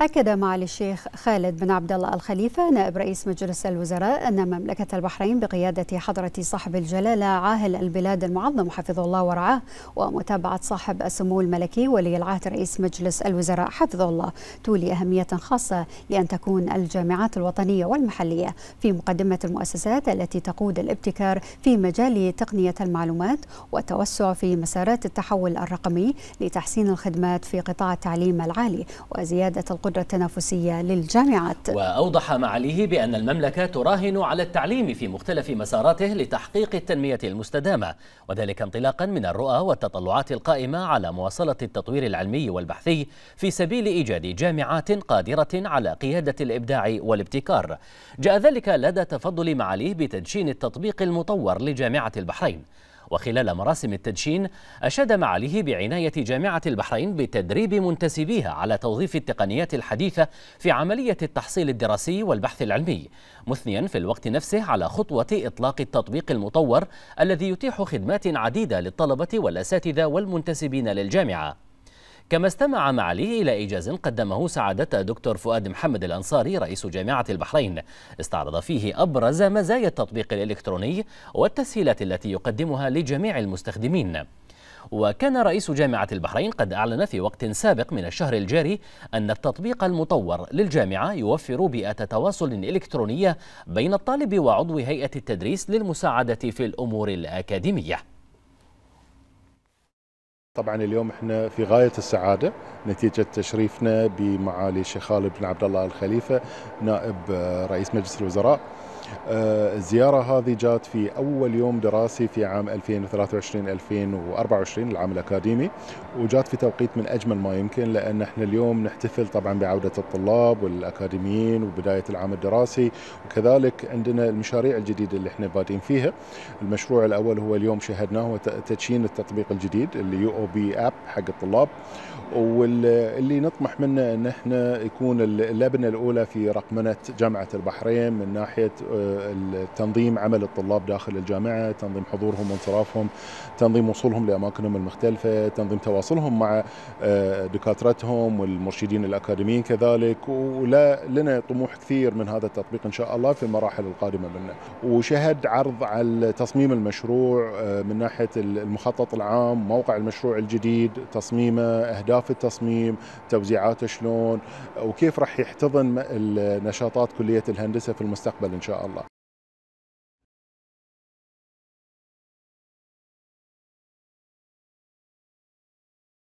أكد معالي الشيخ خالد بن عبد الله الخليفة نائب رئيس مجلس الوزراء أن مملكة البحرين بقيادة حضرة صاحب الجلالة عاهل البلاد المعظم حفظه الله ورعاه ومتابعة صاحب السمو الملكي ولي العهد رئيس مجلس الوزراء حفظه الله تولي أهمية خاصة لأن تكون الجامعات الوطنية والمحلية في مقدمة المؤسسات التي تقود الابتكار في مجال تقنية المعلومات والتوسع في مسارات التحول الرقمي لتحسين الخدمات في قطاع التعليم العالي وزيادة القدرة القدرة التنافسية للجامعات وأوضح معاليه بأن المملكة تراهن على التعليم في مختلف مساراته لتحقيق التنمية المستدامة وذلك انطلاقا من الرؤى والتطلعات القائمة على مواصلة التطوير العلمي والبحثي في سبيل إيجاد جامعات قادرة على قيادة الإبداع والابتكار جاء ذلك لدى تفضل معاليه بتدشين التطبيق المطور لجامعة البحرين وخلال مراسم التدشين أشاد معاليه بعناية جامعة البحرين بتدريب منتسبيها على توظيف التقنيات الحديثة في عملية التحصيل الدراسي والبحث العلمي مثنيا في الوقت نفسه على خطوة إطلاق التطبيق المطور الذي يتيح خدمات عديدة للطلبة والأساتذة والمنتسبين للجامعة كما استمع معاليه إلى إيجاز قدمه سعادة دكتور فؤاد محمد الأنصاري رئيس جامعة البحرين استعرض فيه أبرز مزايا التطبيق الإلكتروني والتسهيلات التي يقدمها لجميع المستخدمين وكان رئيس جامعة البحرين قد أعلن في وقت سابق من الشهر الجاري أن التطبيق المطور للجامعة يوفر بيئة تواصل إلكترونية بين الطالب وعضو هيئة التدريس للمساعدة في الأمور الأكاديمية طبعا اليوم احنا في غايه السعاده نتيجه تشريفنا بمعالي الشيخ خالد بن عبد الله الخليفه نائب آه، رئيس مجلس الوزراء. آه، الزياره هذه جات في اول يوم دراسي في عام 2023 2024 العام الاكاديمي وجات في توقيت من اجمل ما يمكن لان احنا اليوم نحتفل طبعا بعوده الطلاب والاكاديميين وبدايه العام الدراسي وكذلك عندنا المشاريع الجديده اللي احنا بادين فيها. المشروع الاول هو اليوم شهدناه هو تدشين التطبيق الجديد اللي يو او بي اب حق الطلاب واللي نطمح منه ان احنا يكون اللبنه الاولى في رقمنه جامعه البحرين من ناحيه آه، تنظيم عمل الطلاب داخل الجامعه، تنظيم حضورهم وانصرافهم، تنظيم وصولهم لاماكنهم المختلفه، تنظيم تواصلهم مع آه، دكاترتهم والمرشدين الاكاديميين كذلك ولا لنا طموح كثير من هذا التطبيق ان شاء الله في المراحل القادمه منه. وشهد عرض على تصميم المشروع آه، من ناحيه المخطط العام، موقع المشروع الجديد تصميمه أهداف التصميم توزيعاته شلون وكيف راح يحتضن نشاطات كلية الهندسة في المستقبل إن شاء الله